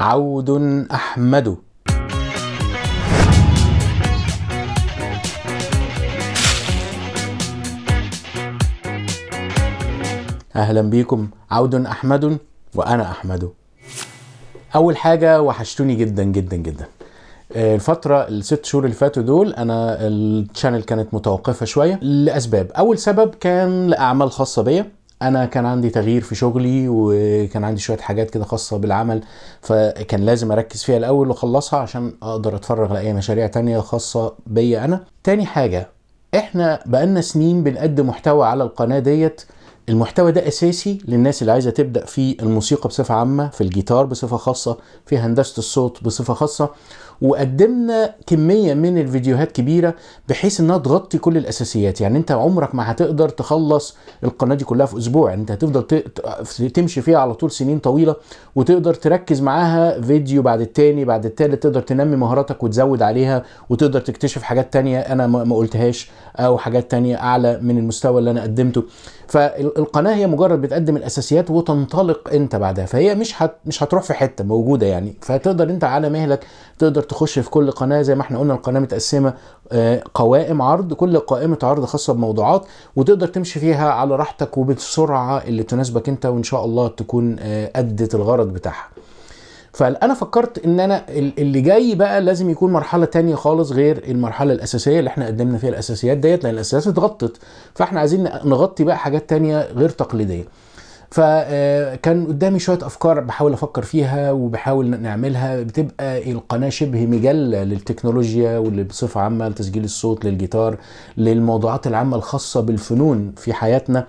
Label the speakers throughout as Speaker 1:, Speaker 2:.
Speaker 1: عود أحمد أهلا بيكم عود أحمد وأنا أحمد أول حاجة وحشتوني جدا جدا جدا آه، الفترة الست شهور اللي فاتوا دول أنا الشانل كانت متوقفة شوية لأسباب أول سبب كان لأعمال خاصة بيا انا كان عندي تغيير في شغلي وكان عندي شويه حاجات كده خاصه بالعمل فكان لازم اركز فيها الاول واخلصها عشان اقدر اتفرغ لاي مشاريع تانية خاصه بيا انا تاني حاجه احنا بقالنا سنين بنقدم محتوى على القناه ديت المحتوى ده اساسي للناس اللي عايزه تبدا في الموسيقى بصفه عامه في الجيتار بصفه خاصه في هندسه الصوت بصفه خاصه وقدمنا كميه من الفيديوهات كبيره بحيث انها تغطي كل الاساسيات يعني انت عمرك ما هتقدر تخلص القناه دي كلها في اسبوع يعني انت هتفضل تمشي فيها على طول سنين طويله وتقدر تركز معاها فيديو بعد التاني بعد التالت تقدر تنمي مهاراتك وتزود عليها وتقدر تكتشف حاجات تانية انا ما قلتهاش او حاجات تانية اعلى من المستوى اللي انا قدمته فال القناه هي مجرد بتقدم الاساسيات وتنطلق انت بعدها فهي مش هت... مش هتروح في حته موجوده يعني فتقدر انت على مهلك تقدر تخش في كل قناه زي ما احنا قلنا القناه متقسمه آه، قوائم عرض كل قائمه عرض خاصه بموضوعات وتقدر تمشي فيها على راحتك وبالسرعه اللي تناسبك انت وان شاء الله تكون آه، ادت الغرض بتاعها فانا فكرت ان انا اللي جاي بقى لازم يكون مرحله تانية خالص غير المرحله الاساسيه اللي احنا قدمنا فيها الاساسيات ديت لان الاساسيات اتغطت فاحنا عايزين نغطي بقى حاجات تانية غير تقليديه فكان آه، قدامي شويه افكار بحاول افكر فيها وبحاول نعملها بتبقى القناه شبه مجله للتكنولوجيا واللي بصفه عامه لتسجيل الصوت للجيتار للموضوعات العامه الخاصه بالفنون في حياتنا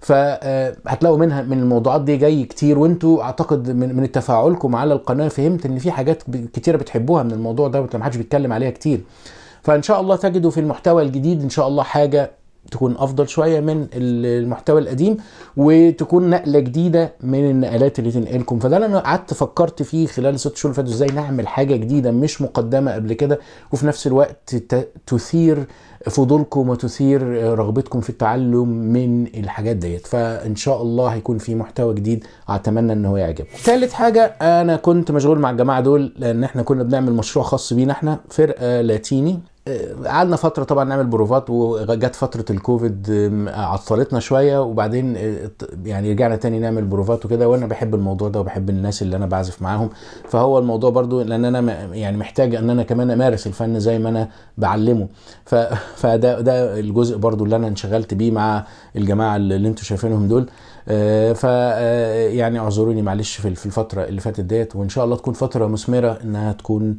Speaker 1: فهتلاقوا منها من الموضوعات دي جاي كتير وانتوا اعتقد من, من تفاعلكم على القناه فهمت ان في حاجات كتيره بتحبوها من الموضوع ده ما حدش بيتكلم عليها كتير فان شاء الله تجدوا في المحتوى الجديد ان شاء الله حاجه تكون افضل شويه من المحتوى القديم وتكون نقله جديده من النقلات اللي تنقلكم فده اللي انا قعدت فكرت فيه خلال الست شهور اللي فاتوا ازاي نعمل حاجه جديده مش مقدمه قبل كده وفي نفس الوقت تثير فضولكم وتثير رغبتكم في التعلم من الحاجات ديت فان شاء الله هيكون في محتوى جديد اتمنى ان هو يعجبكم ثالث حاجه انا كنت مشغول مع الجماعه دول لان احنا كنا بنعمل مشروع خاص بينا احنا فرقه لاتيني قعدنا فتره طبعا نعمل بروفات وجت فتره الكوفيد عطلتنا شويه وبعدين اه، يعني رجعنا تاني نعمل بروفات وكده وانا بحب الموضوع ده وبحب الناس اللي انا بعزف معاهم فهو الموضوع برضو لان انا يعني محتاج ان انا كمان امارس الفن زي ما انا بعلمه فده ده الجزء برضو اللي انا انشغلت بيه مع الجماعه اللي انتم شايفينهم دول اه، ف اه، يعني اعذروني معلش في الفتره اللي فاتت ديت وان شاء الله تكون فتره مثمره انها تكون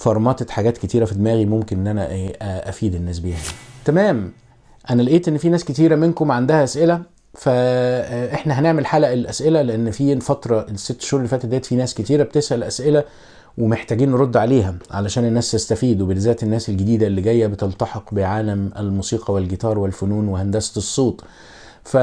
Speaker 1: فرمطت حاجات كتيره في دماغي ممكن ان انا ايه افيد الناس بيها تمام انا لقيت ان في ناس كتيره منكم عندها اسئله فاحنا آه، هنعمل حلقه الاسئله لان في فتره الست شهور اللي فاتت ديت في ناس كتيره بتسال اسئله ومحتاجين نرد عليها علشان الناس تستفيد وبالذات الناس الجديده اللي جايه بتلتحق بعالم الموسيقى والجيتار والفنون وهندسه الصوت ف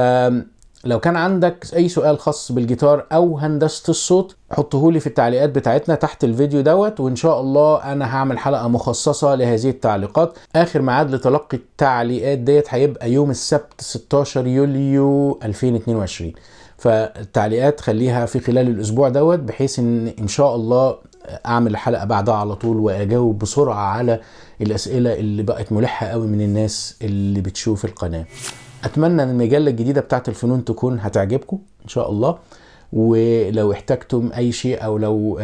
Speaker 1: لو كان عندك اي سؤال خاص بالجيتار او هندسه الصوت حطهولي في التعليقات بتاعتنا تحت الفيديو دوت وان شاء الله انا هعمل حلقه مخصصه لهذه التعليقات اخر ميعاد لتلقي التعليقات ديت هيبقى يوم السبت 16 يوليو 2022 فالتعليقات خليها في خلال الاسبوع دوت بحيث ان ان شاء الله اعمل الحلقه بعدها على طول واجاوب بسرعه على الاسئله اللي بقت ملحه قوي من الناس اللي بتشوف القناه اتمنى ان المجله الجديده بتاعت الفنون تكون هتعجبكم ان شاء الله ولو احتجتم اي شيء او لو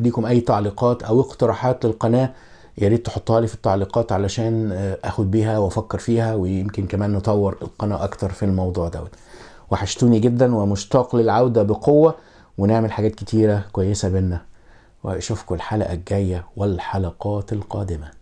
Speaker 1: ليكم اي تعليقات او اقتراحات للقناه يا ريت تحطها لي في التعليقات علشان آه، اخد بيها وافكر فيها ويمكن كمان نطور القناه اكتر في الموضوع دوت وحشتوني جدا ومشتاق للعوده بقوه ونعمل حاجات كتيره كويسه بينا واشوفكم الحلقه الجايه والحلقات القادمه